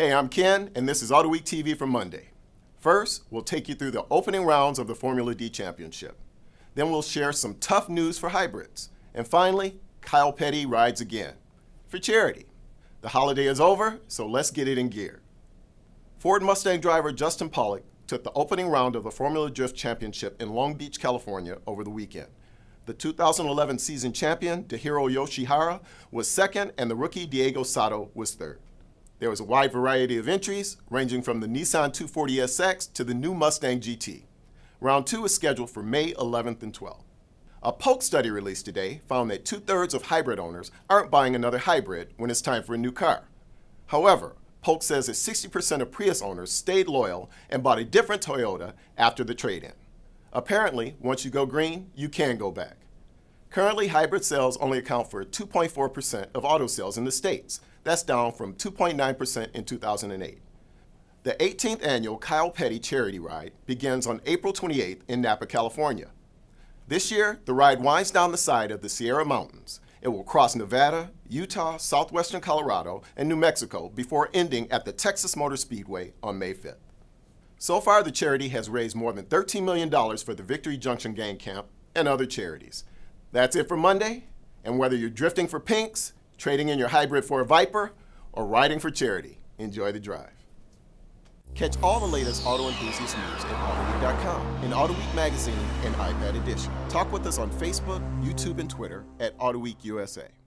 Hey, I'm Ken, and this is Auto Week TV for Monday. First, we'll take you through the opening rounds of the Formula D Championship. Then we'll share some tough news for hybrids. And finally, Kyle Petty rides again for charity. The holiday is over, so let's get it in gear. Ford Mustang driver Justin Pollock took the opening round of the Formula Drift Championship in Long Beach, California over the weekend. The 2011 season champion, Dehiro Yoshihara, was second, and the rookie Diego Sato was third. There was a wide variety of entries, ranging from the Nissan 240SX to the new Mustang GT. Round two is scheduled for May 11th and 12th. A Polk study released today found that two-thirds of hybrid owners aren't buying another hybrid when it's time for a new car. However, Polk says that 60% of Prius owners stayed loyal and bought a different Toyota after the trade-in. Apparently, once you go green, you can go back. Currently, hybrid sales only account for 2.4% of auto sales in the states. That's down from 2.9% in 2008. The 18th annual Kyle Petty Charity Ride begins on April 28th in Napa, California. This year, the ride winds down the side of the Sierra Mountains. It will cross Nevada, Utah, southwestern Colorado, and New Mexico before ending at the Texas Motor Speedway on May 5th. So far, the charity has raised more than $13 million for the Victory Junction Gang Camp and other charities. That's it for Monday. And whether you're drifting for pinks, trading in your hybrid for a Viper, or riding for charity, enjoy the drive. Catch all the latest auto enthusiast news at AutoWeek.com, in AutoWeek magazine and iPad edition. Talk with us on Facebook, YouTube, and Twitter at AutoWeek USA.